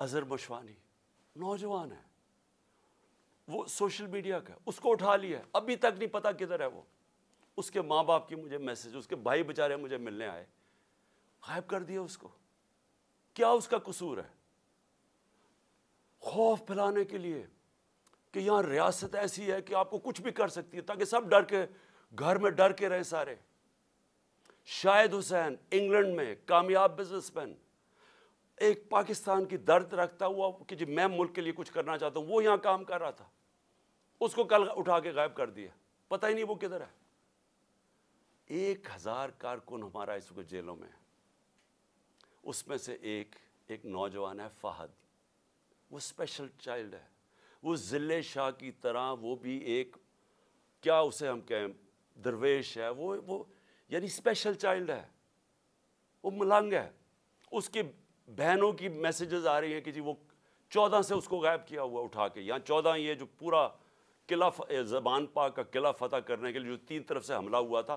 अजहर बशवानी नौजवान है वो सोशल मीडिया का उसको उठा लिया अभी तक नहीं पता किधर है वो उसके माँ बाप की मुझे मैसेज उसके भाई बेचारे मुझे मिलने आए गायब कर दिया उसको क्या उसका कसूर है खौफ फैलाने के लिए कि यहाँ रियासत ऐसी है कि आपको कुछ भी कर सकती है ताकि सब डर के घर में डर के रहे सारे शायद हुसैन इंग्लैंड में कामयाब बिजनेसमैन एक पाकिस्तान की दर्द रखता हुआ कि जी मैं मुल्क के लिए कुछ करना चाहता हूँ वो यहाँ काम कर रहा था उसको कल उठा के गायब कर दिया पता ही नहीं वो किधर है एक हज़ार कारकुन हमारा इस वक्त जेलों में उसमें से एक एक नौजवान है फ़ाहद वो स्पेशल चाइल्ड है वो ज़िले शाह की तरह वो भी एक क्या उसे हम कहें दरवेश है वो वो यानी स्पेशल चाइल्ड है वो मलंग है उसकी बहनों की मैसेजेस आ रही हैं कि जी वो चौदह से उसको गायब किया हुआ उठा के यहाँ चौदह ये जो पूरा किला ज़बान पा का किला फतह करने के लिए जो तीन तरफ से हमला हुआ था